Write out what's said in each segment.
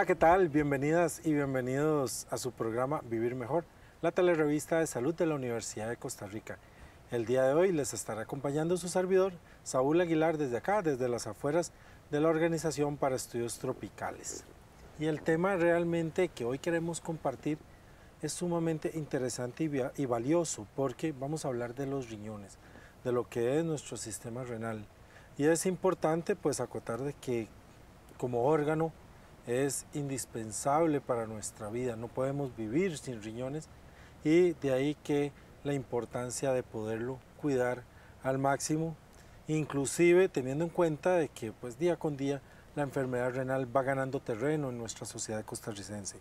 Hola, ¿qué tal? Bienvenidas y bienvenidos a su programa Vivir Mejor, la telerevista de salud de la Universidad de Costa Rica. El día de hoy les estará acompañando su servidor, Saúl Aguilar, desde acá, desde las afueras de la Organización para Estudios Tropicales. Y el tema realmente que hoy queremos compartir es sumamente interesante y, valioso porque vamos a hablar de los riñones, de lo que es nuestro sistema renal. Y es importante pues acotar de que como órgano es indispensable para nuestra vida, no podemos vivir sin riñones y de ahí que la importancia de poderlo cuidar al máximo, inclusive teniendo en cuenta de que pues día con día la enfermedad renal va ganando terreno en nuestra sociedad costarricense.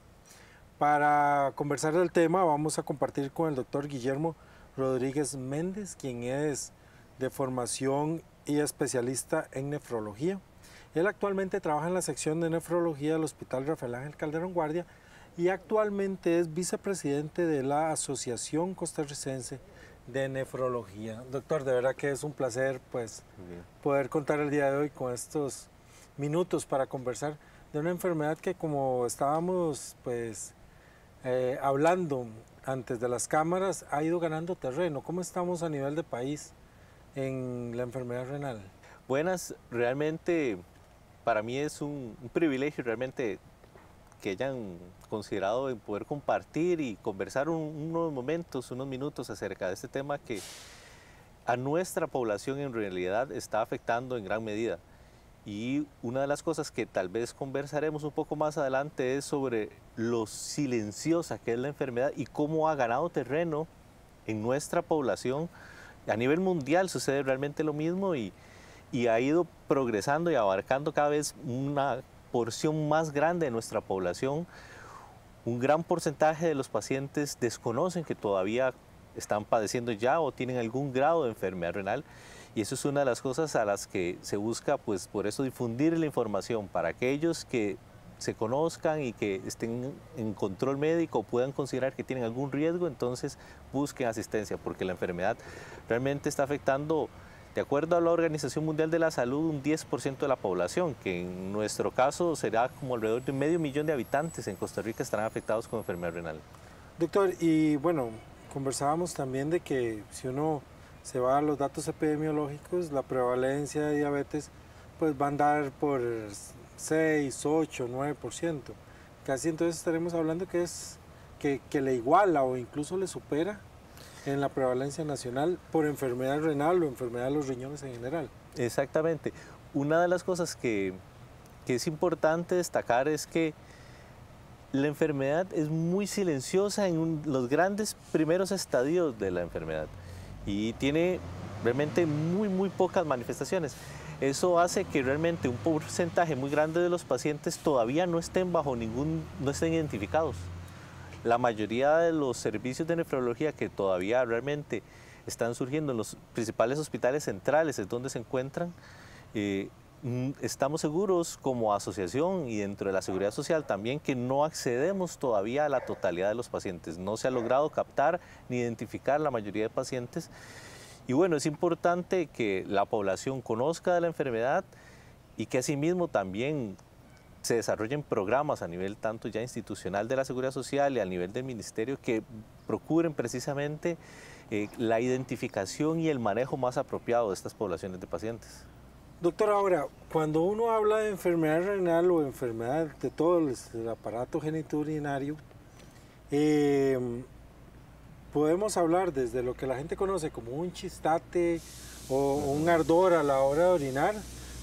Para conversar del tema vamos a compartir con el doctor Guillermo Rodríguez Méndez, quien es de formación y especialista en nefrología. Él actualmente trabaja en la sección de nefrología del Hospital Rafael Ángel Calderón Guardia y actualmente es vicepresidente de la Asociación Costarricense de Nefrología. Doctor, de verdad que es un placer pues, poder contar el día de hoy con estos minutos para conversar de una enfermedad que como estábamos pues, eh, hablando antes de las cámaras, ha ido ganando terreno. ¿Cómo estamos a nivel de país en la enfermedad renal? Buenas, realmente para mí es un, privilegio realmente que hayan considerado en poder compartir y conversar unos momentos, unos minutos acerca de este tema que a nuestra población en realidad está afectando en gran medida. Y una de las cosas que tal vez conversaremos un poco más adelante es sobre lo silenciosa que es la enfermedad y cómo ha ganado terreno en nuestra población. A nivel mundial sucede realmente lo mismo y, y ha ido progresando y abarcando cada vez una porción más grande de nuestra población. Un gran porcentaje de los pacientes desconocen que todavía están padeciendo ya o tienen algún grado de enfermedad renal y eso es una de las cosas a las que se busca pues por eso difundir la información para aquellos que se conozcan y que estén en control médico puedan considerar que tienen algún riesgo, entonces busquen asistencia porque la enfermedad realmente está afectando de acuerdo a la Organización Mundial de la Salud, un 10% de la población, que en nuestro caso será como alrededor de medio millón de habitantes en Costa Rica, estarán afectados con enfermedad renal. Doctor, y bueno, conversábamos también de que si uno se va a los datos epidemiológicos, la prevalencia de diabetes pues va a andar por 6, 8, 9%. Casi entonces estaremos hablando que es que le iguala o incluso le supera en la prevalencia nacional por enfermedad renal o enfermedad de los riñones en general. Exactamente. Una de las cosas que, es importante destacar es que la enfermedad es muy silenciosa en los grandes primeros estadios de la enfermedad y tiene realmente muy, muy pocas manifestaciones. Eso hace que realmente un porcentaje muy grande de los pacientes todavía no estén bajo ningún, no estén identificados. La mayoría de los servicios de nefrología que todavía realmente están surgiendo en los principales hospitales centrales, es donde se encuentran, eh, mm, estamos seguros como asociación y dentro de la seguridad social también que no accedemos todavía a la totalidad de los pacientes. No se ha logrado captar ni identificar la mayoría de pacientes. Y bueno, es importante que la población conozca de la enfermedad y que asimismo también se desarrollen programas a nivel tanto ya institucional de la Seguridad Social y a nivel del Ministerio que procuren precisamente eh, la identificación y el manejo más apropiado de estas poblaciones de pacientes. Doctor, ahora, cuando uno habla de enfermedad renal o enfermedad de todo el, aparato geniturinario, em, podemos hablar desde lo que la gente conoce como un chistate o un ardor a la hora de orinar,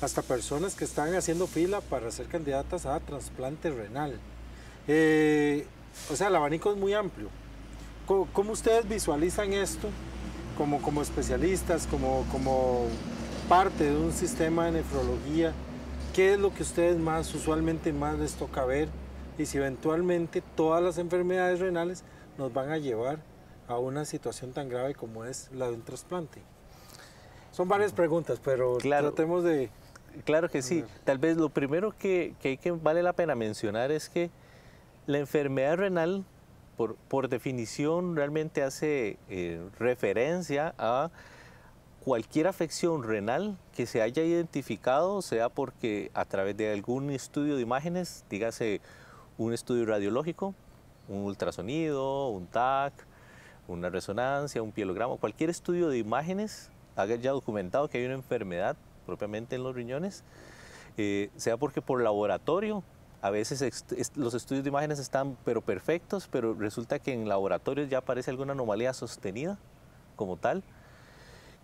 hasta personas que están haciendo fila para ser candidatas a trasplante renal. Eh, o sea, el abanico es muy amplio. ¿Cómo, ustedes visualizan esto como, como especialistas, como, como parte de un sistema de nefrología? ¿Qué es lo que ustedes más usualmente más les toca ver? Y si eventualmente todas las enfermedades renales nos van a llevar a una situación tan grave como es la de un trasplante. Son varias preguntas, pero tratemos de, Claro que sí. Tal vez lo primero que, hay que vale la pena mencionar es que la enfermedad renal, por, definición, realmente hace eh, referencia a cualquier afección renal que se haya identificado, sea porque a través de algún estudio de imágenes, dígase un estudio radiológico, un ultrasonido, un TAC, una resonancia, un pielograma, cualquier estudio de imágenes haya documentado que hay una enfermedad propiamente en los riñones, eh, sea porque por laboratorio, a veces los estudios de imágenes están pero perfectos, pero resulta que en laboratorio ya aparece alguna anomalía sostenida como tal,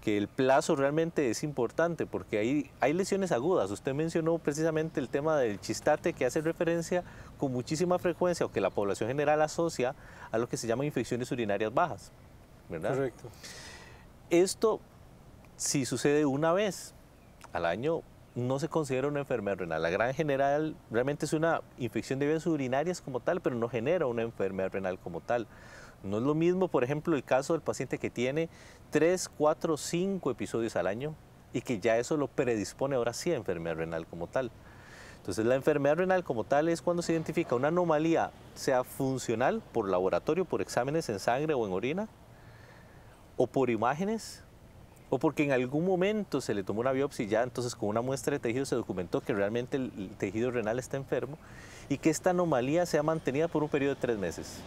que el plazo realmente es importante porque hay, hay lesiones agudas. Usted mencionó precisamente el tema del chistate que hace referencia con muchísima frecuencia o que la población general asocia a lo que se llama infecciones urinarias bajas. ¿verdad? Correcto. Esto, si sucede una vez, al año no se considera una enfermedad renal. La gran general realmente es una infección de vías urinarias como tal, pero no genera una enfermedad renal como tal. No es lo mismo, por ejemplo, el caso del paciente que tiene 3, 4, 5 episodios al año y que ya eso lo predispone ahora sí a enfermedad renal como tal. Entonces la enfermedad renal como tal es cuando se identifica una anomalía, sea funcional por laboratorio, por exámenes en sangre o en orina, o por imágenes, o porque en algún momento se le tomó una biopsia y ya entonces con una muestra de tejido se documentó que realmente el tejido renal está enfermo y que esta anomalía se ha mantenido por un periodo de tres meses.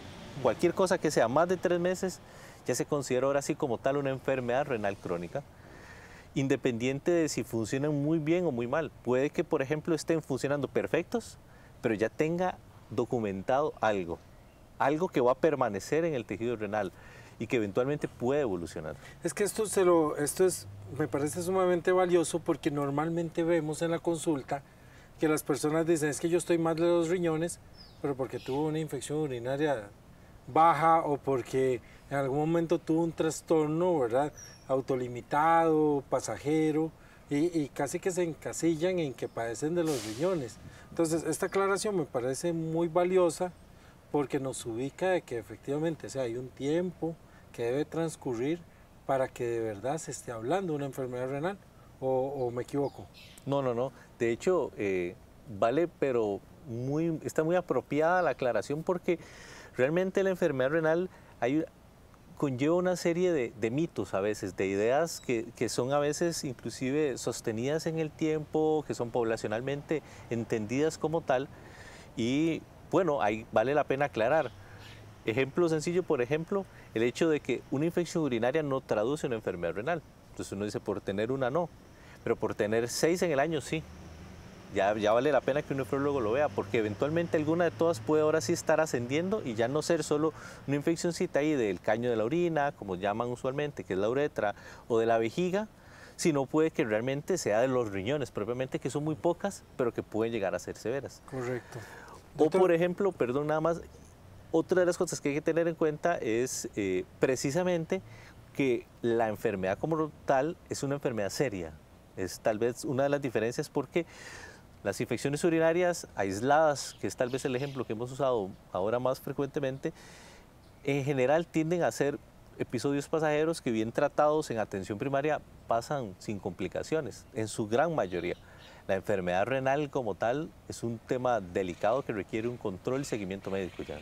Cualquier cosa que sea más de tres meses ya se considera ahora sí como tal una enfermedad renal crónica, independiente de si funciona muy bien o muy mal. Puede que, por ejemplo, estén funcionando perfectos, pero ya tenga documentado algo, algo que va a permanecer en el tejido renal y que eventualmente puede evolucionar. Es que esto, se lo, esto es, me parece sumamente valioso porque normalmente vemos en la consulta que las personas dicen, es que yo estoy mal de los riñones, pero porque tuvo una infección urinaria baja o porque en algún momento tuvo un trastorno, ¿verdad? Autolimitado, pasajero, y, casi que se encasillan en que padecen de los riñones. Entonces, esta aclaración me parece muy valiosa porque nos ubica de que efectivamente, o hay un tiempo, que debe transcurrir para que de verdad se esté hablando de una enfermedad renal? ¿O, me equivoco? No, no, no. De hecho, eh, vale, pero muy, está muy apropiada la aclaración porque realmente la enfermedad renal conlleva una serie de, mitos a veces, de ideas que, que, son a veces inclusive sostenidas en el tiempo, que son poblacionalmente entendidas como tal. Y bueno, ahí vale la pena aclarar Ejemplo sencillo, por ejemplo, el hecho de que una infección urinaria no traduce una enfermedad renal. Entonces uno dice, por tener una no, pero por tener seis en el año sí. Ya, vale la pena que un nefrólogo lo vea, porque eventualmente alguna de todas puede ahora sí estar ascendiendo y ya no ser solo una infeccióncita ahí del caño de la orina, como llaman usualmente, que es la uretra, o de la vejiga, sino puede que realmente sea de los riñones, propiamente que son muy pocas, pero que pueden llegar a ser severas. Correcto. O por ejemplo, perdón nada más, otra de las cosas que hay que tener en cuenta es eh, precisamente que la enfermedad como tal es una enfermedad seria. Es tal vez una de las diferencias porque las infecciones urinarias aisladas, que es tal vez el ejemplo que hemos usado ahora más frecuentemente, en general tienden a ser episodios pasajeros que bien tratados en atención primaria pasan sin complicaciones, en su gran mayoría. La enfermedad renal como tal es un tema delicado que requiere un control y seguimiento médico ya.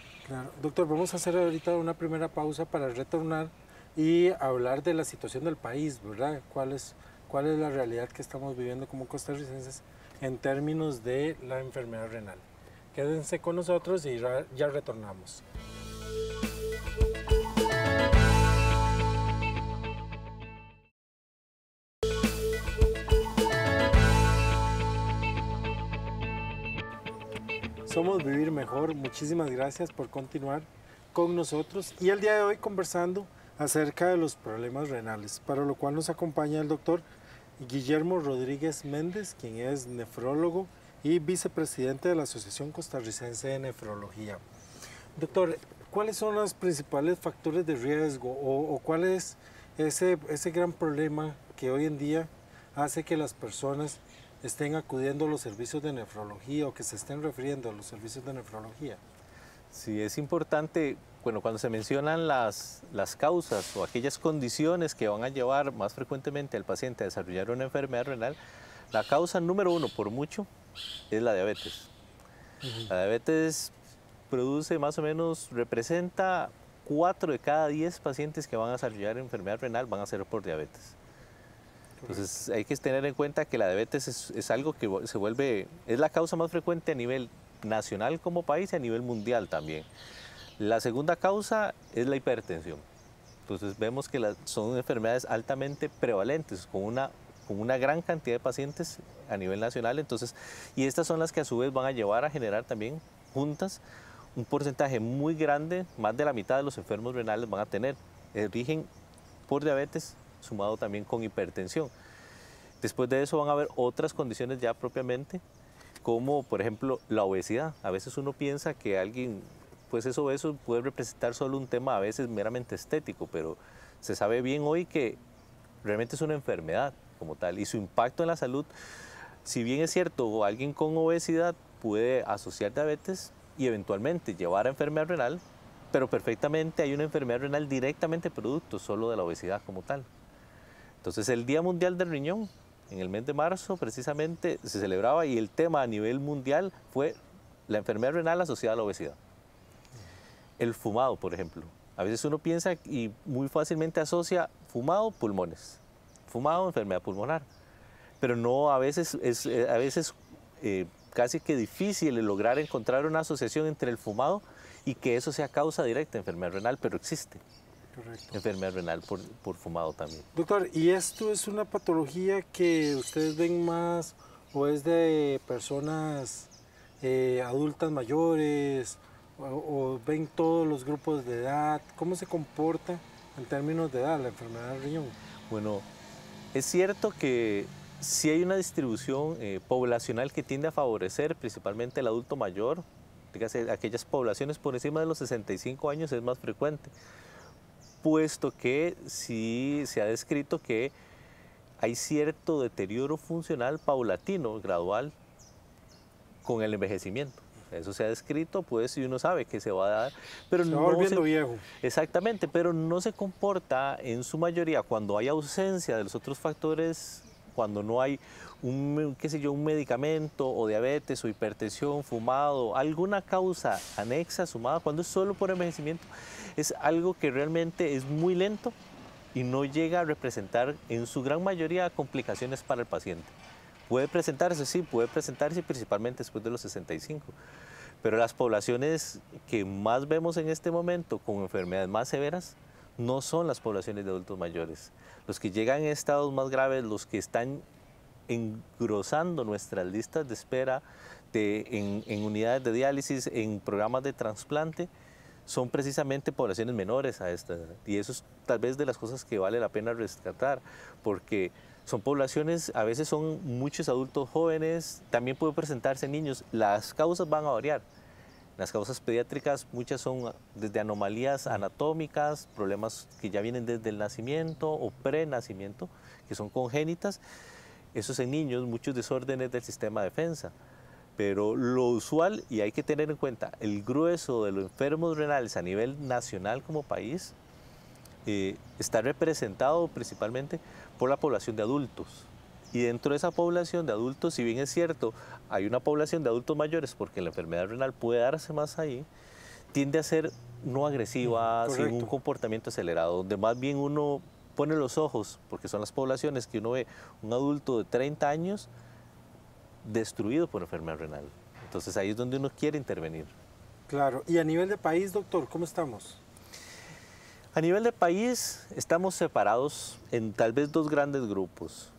Doctor, vamos a hacer ahorita una primera pausa para retornar y hablar de la situación del país, ¿verdad? ¿Cuál es, cuál es la realidad que estamos viviendo como costarricenses en términos de la enfermedad renal? Quédense con nosotros y ya retornamos. Somos Vivir Mejor. Muchísimas gracias por continuar con nosotros y el día de hoy conversando acerca de los problemas renales, para lo cual nos acompaña el doctor Guillermo Rodríguez Méndez, quien es nefrólogo y vicepresidente de la Asociación Costarricense de Nefrología. Doctor, ¿cuáles son los principales factores de riesgo o, cuál es ese, ese gran problema que hoy en día hace que las personas estén acudiendo a los servicios de nefrología o que se estén refiriendo a los servicios de nefrología? Sí, es importante, bueno, cuando se mencionan las, las causas o aquellas condiciones que van a llevar más frecuentemente al paciente a desarrollar una enfermedad renal, la causa número uno, por mucho, es la diabetes. La diabetes produce más o menos, representa 4 de cada 10 pacientes que van a desarrollar enfermedad renal van a ser por diabetes. Entonces hay que tener en cuenta que la diabetes es, algo que se vuelve, es la causa más frecuente a nivel nacional como país y a nivel mundial también. La segunda causa es la hipertensión. Entonces vemos que son enfermedades altamente prevalentes, con una, con una gran cantidad de pacientes a nivel nacional. Entonces, y estas son las que a su vez van a llevar a generar también juntas un porcentaje muy grande, más de la mitad de los enfermos renales van a tener, origen eh, por diabetes sumado también con hipertensión. Después de eso van a haber otras condiciones ya propiamente, como por ejemplo la obesidad. A veces uno piensa que alguien, pues es obeso, puede representar solo un tema a veces meramente estético, pero se sabe bien hoy que realmente es una enfermedad como tal y su impacto en la salud, si bien es cierto, alguien con obesidad puede asociar diabetes y eventualmente llevar a enfermedad renal, pero perfectamente hay una enfermedad renal directamente producto solo de la obesidad como tal. Entonces el Día Mundial del Riñón, en el mes de marzo precisamente, se celebraba y el tema a nivel mundial fue la enfermedad renal asociada a la obesidad. El fumado, por ejemplo. A veces uno piensa y muy fácilmente asocia fumado, pulmones. Fumado, enfermedad pulmonar. Pero no, a veces es eh, a veces, eh, casi que difícil lograr encontrar una asociación entre el fumado y que eso sea causa directa de enfermedad renal, pero existe enfermedad renal por, fumado también. Doctor, ¿y esto es una patología que ustedes ven más o es de personas eh, adultas mayores o, ven todos los grupos de edad? ¿Cómo se comporta en términos de edad la enfermedad del riñón? Bueno, es cierto que si hay una distribución eh, poblacional que tiende a favorecer principalmente el adulto mayor, aquellas poblaciones por encima de los 65 años es más frecuente puesto que sí se ha descrito que hay cierto deterioro funcional paulatino, gradual, con el envejecimiento. Eso se ha descrito, pues, y uno sabe que se va a dar. Pero no viejo. Exactamente, pero no se comporta en su mayoría cuando hay ausencia de los otros factores, cuando no hay un, qué sé yo, un medicamento o diabetes o hipertensión, fumado, alguna causa anexa, sumada, cuando es solo por envejecimiento, es algo que realmente es muy lento y no llega a representar en su gran mayoría complicaciones para el paciente. Puede presentarse, sí, puede presentarse principalmente después de los 65, pero las poblaciones que más vemos en este momento con enfermedades más severas no son las poblaciones de adultos mayores. Los que llegan en estados más graves, los que están engrosando nuestras listas de espera en unidades de diálisis, en programas de trasplante, son precisamente poblaciones menores a estas, Y eso es tal vez de las cosas que vale la pena rescatar, porque son poblaciones, a veces son muchos adultos jóvenes, también puede presentarse niños. Las causas van a variar. Las causas pediátricas, muchas son desde anomalías anatómicas, problemas que ya vienen desde el nacimiento o prenacimiento, que son congénitas. Eso en niños, muchos desórdenes del sistema de defensa pero lo usual, y hay que tener en cuenta, el grueso de los enfermos renales a nivel nacional como país eh, está representado principalmente por la población de adultos. Y dentro de esa población de adultos, si bien es cierto, hay una población de adultos mayores, porque la enfermedad renal puede darse más ahí, tiende a ser no agresiva, mm, sin un comportamiento acelerado, donde más bien uno pone los ojos, porque son las poblaciones que uno ve, un adulto de 30 años destruido por enfermedad renal. Entonces ahí es donde uno quiere intervenir. Claro, y a nivel de país, doctor, ¿cómo estamos? A nivel de país estamos separados en tal vez dos grandes grupos.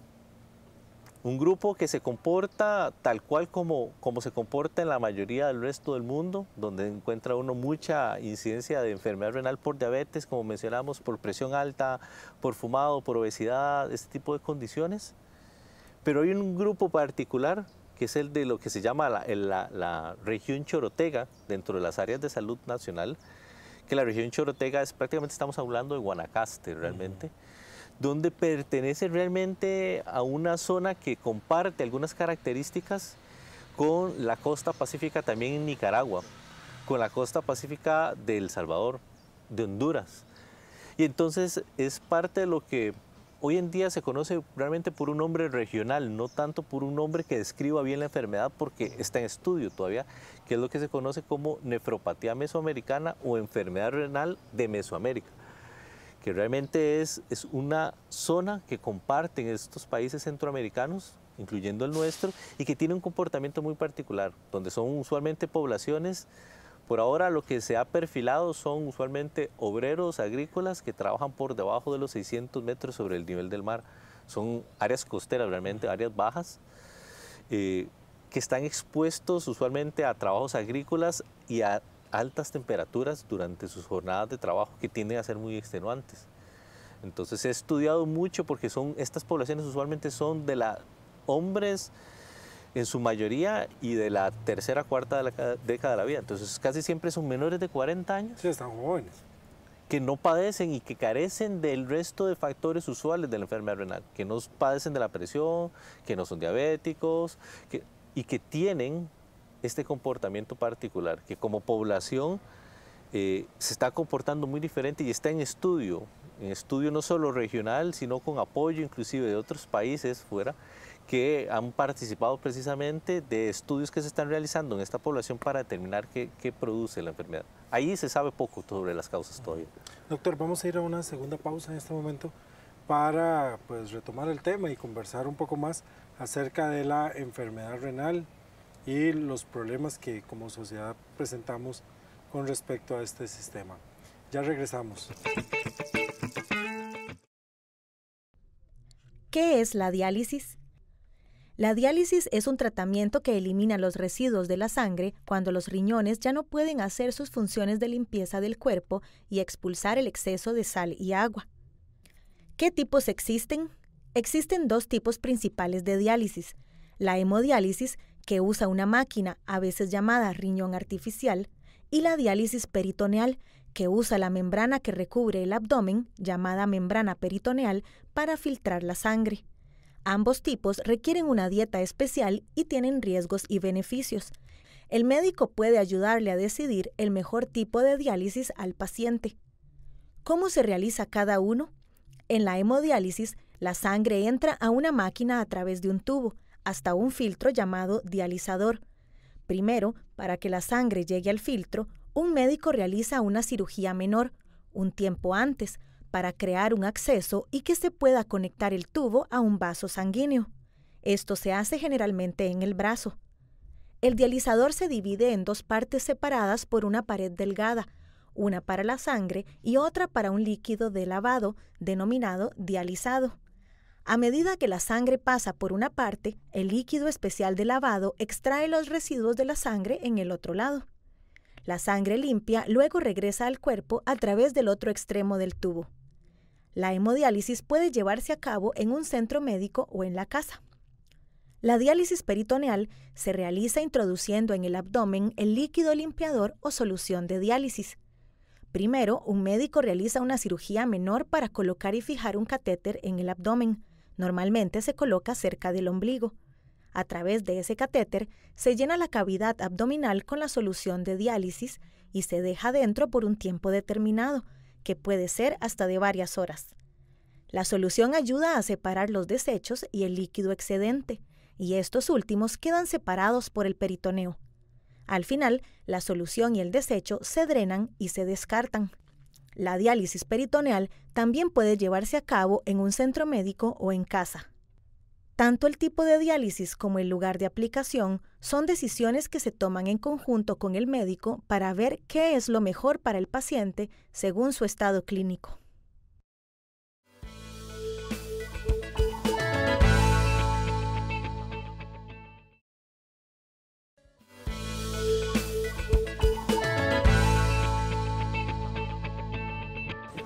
Un grupo que se comporta tal cual como, como se comporta en la mayoría del resto del mundo, donde encuentra uno mucha incidencia de enfermedad renal por diabetes, como mencionamos, por presión alta, por fumado, por obesidad, este tipo de condiciones. Pero hay un grupo particular que es el de lo que se llama la, región chorotega dentro de las áreas de salud nacional, que la región chorotega es prácticamente estamos hablando de Guanacaste realmente, donde pertenece realmente a una zona que comparte algunas características con la costa pacífica también en Nicaragua, con la costa pacífica del Salvador, de Honduras. Y entonces es parte de lo que hoy en día se conoce realmente por un nombre regional, no tanto por un nombre que describa bien la enfermedad porque está en estudio todavía, que es lo que se conoce como nefropatía mesoamericana o enfermedad renal de Mesoamérica, que realmente es, es una zona que comparten estos países centroamericanos incluyendo el nuestro, y que tiene un comportamiento muy particular, donde son usualmente poblaciones por ahora lo que se ha perfilado son usualmente obreros agrícolas que trabajan por debajo de los 600 metros sobre el nivel del mar. Son áreas costeras realmente, áreas bajas, eh, que están expuestos usualmente a trabajos agrícolas y a altas temperaturas durante sus jornadas de trabajo que tienden a ser muy extenuantes. Entonces he estudiado mucho porque son, estas poblaciones usualmente son de la, hombres en su mayoría y de la tercera, cuarta de la década de la vida. Entonces casi siempre son menores de 40 años. Sí, están jóvenes. Que no padecen y que carecen del resto de factores usuales de la enfermedad renal, que no padecen de la presión, que no son diabéticos que, y que tienen este comportamiento particular, que como población eh, se está comportando muy diferente y está en estudio, en estudio no solo regional, sino con apoyo inclusive de otros países fuera, que han participado precisamente de estudios que se están realizando en esta población para determinar qué, produce la enfermedad. Ahí se sabe poco sobre las causas todavía. Doctor, vamos a ir a una segunda pausa en este momento para pues, retomar el tema y conversar un poco más acerca de la enfermedad renal y los problemas que como sociedad presentamos con respecto a este sistema. Ya regresamos. ¿Qué es la diálisis? La diálisis es un tratamiento que elimina los residuos de la sangre cuando los riñones ya no pueden hacer sus funciones de limpieza del cuerpo y expulsar el exceso de sal y agua. ¿Qué tipos existen? Existen dos tipos principales de diálisis. La hemodiálisis, que usa una máquina, a veces llamada riñón artificial, y la diálisis peritoneal, que usa la membrana que recubre el abdomen, llamada membrana peritoneal, para filtrar la sangre. Ambos tipos requieren una dieta especial y tienen riesgos y beneficios. El médico puede ayudarle a decidir el mejor tipo de diálisis al paciente. ¿Cómo se realiza cada uno? En la hemodiálisis, la sangre entra a una máquina a través de un tubo, hasta un filtro llamado dializador. Primero, para que la sangre llegue al filtro, un médico realiza una cirugía menor, un tiempo antes, para crear un acceso y que se pueda conectar el tubo a un vaso sanguíneo. Esto se hace generalmente en el brazo. El dializador se divide en dos partes separadas por una pared delgada, una para la sangre y otra para un líquido de lavado denominado dializado. A medida que la sangre pasa por una parte, el líquido especial de lavado extrae los residuos de la sangre en el otro lado. La sangre limpia luego regresa al cuerpo a través del otro extremo del tubo. La hemodiálisis puede llevarse a cabo en un centro médico o en la casa. La diálisis peritoneal se realiza introduciendo en el abdomen el líquido limpiador o solución de diálisis. Primero, un médico realiza una cirugía menor para colocar y fijar un catéter en el abdomen. Normalmente se coloca cerca del ombligo. A través de ese catéter se llena la cavidad abdominal con la solución de diálisis y se deja dentro por un tiempo determinado, que puede ser hasta de varias horas. La solución ayuda a separar los desechos y el líquido excedente, y estos últimos quedan separados por el peritoneo. Al final, la solución y el desecho se drenan y se descartan. La diálisis peritoneal también puede llevarse a cabo en un centro médico o en casa. Tanto el tipo de diálisis como el lugar de aplicación son decisiones que se toman en conjunto con el médico para ver qué es lo mejor para el paciente según su estado clínico.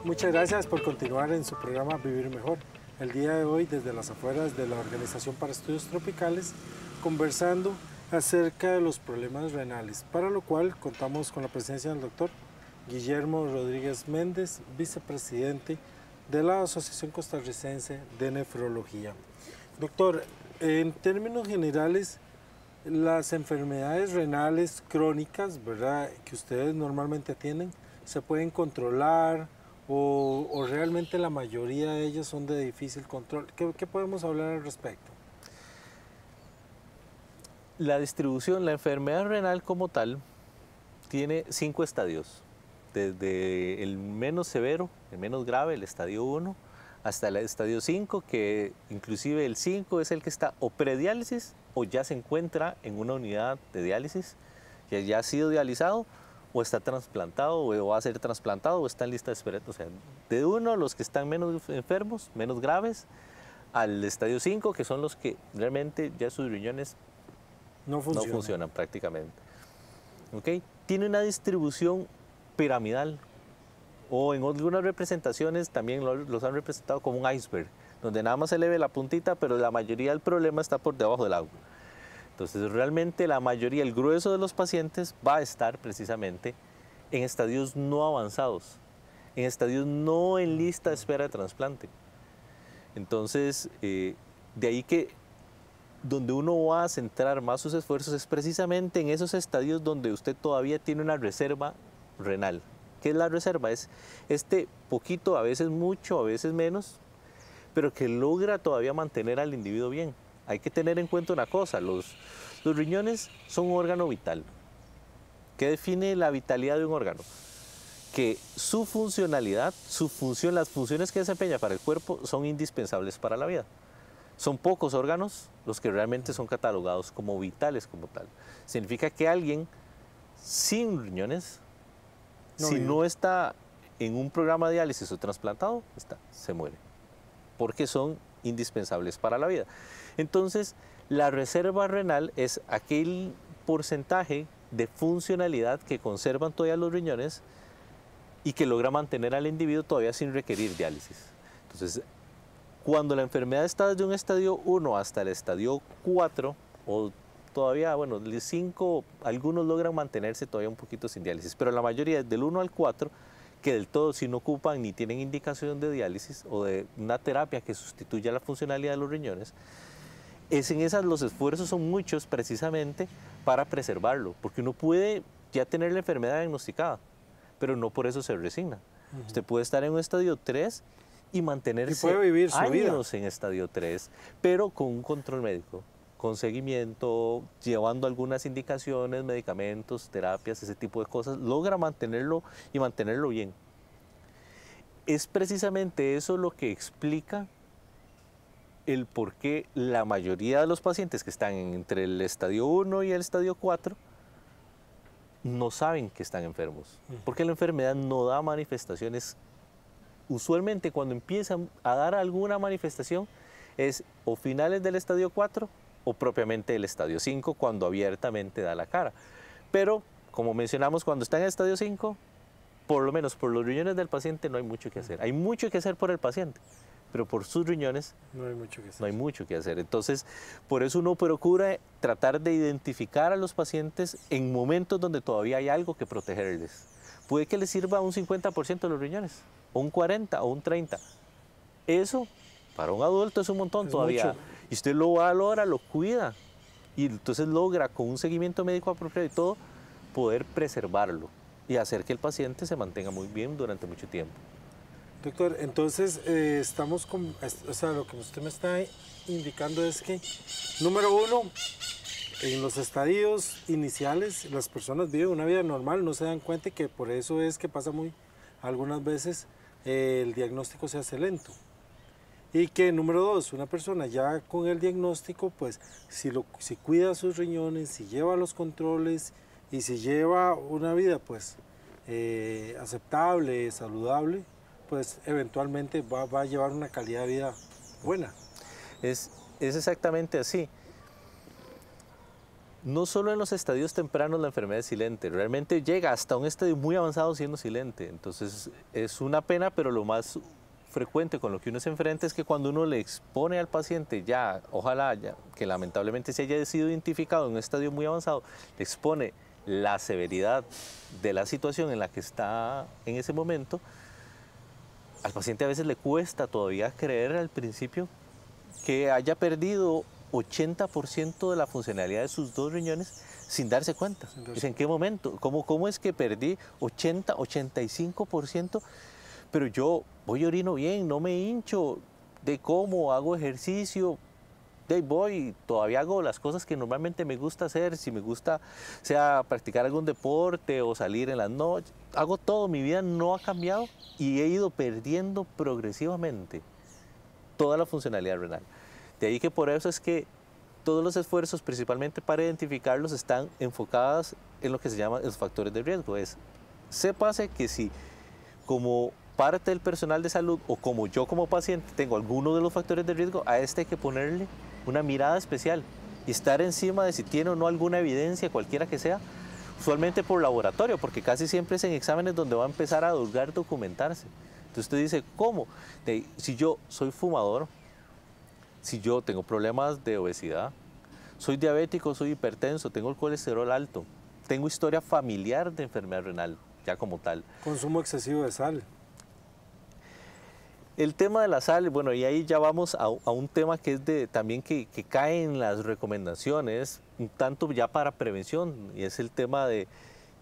Muchas gracias por continuar en su programa Vivir Mejor el día de hoy desde las afueras de la Organización para Estudios Tropicales conversando acerca de los problemas renales, para lo cual contamos con la presencia del doctor Guillermo Rodríguez Méndez, vicepresidente de la Asociación Costarricense de Nefrología. Doctor, en términos generales, las enfermedades renales crónicas, ¿verdad?, que ustedes normalmente tienen, se pueden controlar, o, realmente la mayoría de ellas son de difícil control. ¿Qué, ¿Qué, podemos hablar al respecto? La distribución, la enfermedad renal como tal, tiene cinco estadios, desde el menos severo, el menos grave, el estadio 1, hasta el estadio 5, que inclusive el 5 es el que está o prediálisis o ya se encuentra en una unidad de diálisis, que ya ha sido dializado o está trasplantado o va a ser trasplantado o está en lista de espera. O sea, de uno, los que están menos enfermos, menos graves, al estadio 5, que son los que realmente ya sus riñones no funcionan, prácticamente. Tiene una distribución piramidal o en algunas representaciones también los han representado como un iceberg, donde nada más se le la puntita, pero la mayoría del problema está por debajo del agua. Entonces, realmente la mayoría, el grueso de los pacientes va a estar precisamente en estadios no avanzados, en estadios no en lista de espera de trasplante. Entonces, eh, de ahí que donde uno va a centrar más sus esfuerzos es precisamente en esos estadios donde usted todavía tiene una reserva renal. ¿Qué es la reserva? Es este poquito, a veces mucho, a veces menos, pero que logra todavía mantener al individuo bien hay que tener en cuenta una cosa, los, los riñones son un órgano vital. ¿Qué define la vitalidad de un órgano? Que su funcionalidad, su función, las funciones que desempeña para el cuerpo son indispensables para la vida. Son pocos órganos los que realmente son catalogados como vitales como tal. Significa que alguien sin riñones, si no está en un programa de diálisis o trasplantado, está, se muere. Porque son indispensables para la vida. Entonces, la reserva renal es aquel porcentaje de funcionalidad que conservan todavía los riñones y que logra mantener al individuo todavía sin requerir diálisis. Entonces, cuando la enfermedad está de un estadio 1 hasta el estadio 4 o todavía, bueno, 5, algunos logran mantenerse todavía un poquito sin diálisis, pero la mayoría es del 1 al 4 que del todo si no ocupan ni tienen indicación de diálisis o de una terapia que sustituya la funcionalidad de los riñones, es en esas los esfuerzos son muchos precisamente para preservarlo, porque uno puede ya tener la enfermedad diagnosticada, pero no por eso se resigna. Usted puede estar en un estadio 3 y mantenerse puede vivir su en estadio 3, pero con un control médico con seguimiento, llevando algunas indicaciones, medicamentos, terapias, ese tipo de cosas, logra mantenerlo y mantenerlo bien. Es precisamente eso lo que explica el por qué la mayoría de los pacientes que están entre el estadio 1 y el estadio 4 no saben que están enfermos, mm. porque la enfermedad no da manifestaciones. Usualmente cuando empiezan a dar alguna manifestación es o finales del estadio 4 propiamente el Estadio 5 cuando abiertamente da la cara. Pero, como mencionamos, cuando está en el Estadio 5, por lo menos por los riñones del paciente no hay mucho que hacer. Hay mucho que hacer por el paciente, pero por sus riñones no hay mucho que hacer. No hay mucho que hacer. Entonces, por eso uno procura tratar de identificar a los pacientes en momentos donde todavía hay algo que protegerles. Puede que les sirva un 50% de los riñones, o un 40 o un 30. Eso para un adulto es un montón todavía. Y usted lo valora, lo cuida. Y entonces logra con un seguimiento médico apropiado y todo poder preservarlo y hacer que el paciente se mantenga muy bien durante mucho tiempo. Doctor, entonces eh, estamos con, o sea, lo que usted me está indicando es que, número uno, en los estadios iniciales las personas viven una vida normal, no se dan cuenta y que por eso es que pasa muy, algunas veces eh, el diagnóstico se hace lento. Y que número dos, una persona ya con el diagnóstico, pues si, lo, si cuida sus riñones, si lleva los controles y si lleva una vida pues eh, aceptable, saludable, pues eventualmente va, a llevar una calidad de vida buena. Es, es exactamente así. No solo en los estadios tempranos la enfermedad es silente, realmente llega hasta un estadio muy avanzado siendo silente. Entonces es una pena, pero lo más frecuente con lo que uno se enfrenta es que cuando uno le expone al paciente ya, ojalá ya, que lamentablemente se haya sido identificado en un estadio muy avanzado, le expone la severidad de la situación en la que está en ese momento, al paciente a veces le cuesta todavía creer al principio que haya perdido 80% de la funcionalidad de sus dos riñones sin darse cuenta. ¿En qué momento? ¿Cómo, cómo es que perdí 80, 85%? pero yo voy orino bien, no me hincho, de cómo hago ejercicio, de voy, todavía hago las cosas que normalmente me gusta hacer, si me gusta, sea practicar algún deporte o salir en la noche, hago todo, mi vida no ha cambiado y he ido perdiendo progresivamente toda la funcionalidad renal. De ahí que por eso es que todos los esfuerzos, principalmente para identificarlos, están enfocados en lo que se llama los factores de riesgo. Es, sépase que si como parte del personal de salud o como yo como paciente tengo alguno de los factores de riesgo, a este hay que ponerle una mirada especial y estar encima de si tiene o no alguna evidencia, cualquiera que sea, usualmente por laboratorio, porque casi siempre es en exámenes donde va a empezar a dudar documentarse. Entonces usted dice, ¿cómo? si yo soy fumador, si yo tengo problemas de obesidad, soy diabético, soy hipertenso, tengo el colesterol alto, tengo historia familiar de enfermedad renal, ya como tal. Consumo excesivo de sal. El tema de la sal, bueno, y ahí ya vamos a, un tema que es de también que, que cae en las recomendaciones, tanto ya para prevención, y es el tema de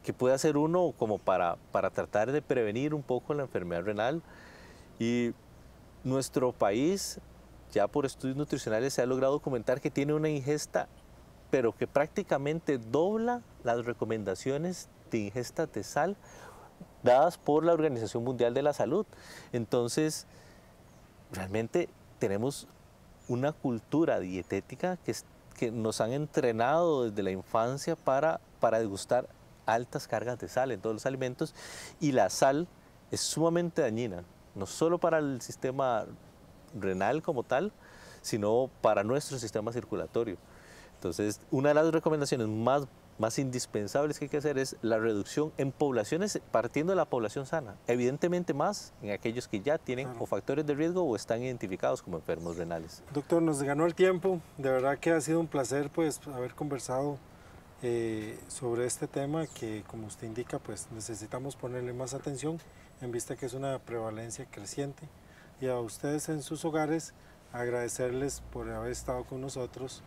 que puede hacer uno como para, para tratar de prevenir un poco la enfermedad renal. Y nuestro país, ya por estudios nutricionales, se ha logrado comentar que tiene una ingesta, pero que prácticamente dobla las recomendaciones de ingesta de sal dadas por la Organización Mundial de la Salud. Entonces, realmente tenemos una cultura dietética que, nos han entrenado desde la infancia para, para degustar altas cargas de sal en todos los alimentos y la sal es sumamente dañina, no solo para el sistema renal como tal, sino para nuestro sistema circulatorio. Entonces, una de las recomendaciones más más indispensables que hay que hacer es la reducción en poblaciones, partiendo de la población sana. Evidentemente más en aquellos que ya tienen o factores de riesgo o están identificados como enfermos renales. Doctor, nos ganó el tiempo. De verdad que ha sido un placer pues, haber conversado eh, sobre este tema que, como usted indica, pues necesitamos ponerle más atención en vista que es una prevalencia creciente. Y a ustedes en sus hogares agradecerles por haber estado con nosotros.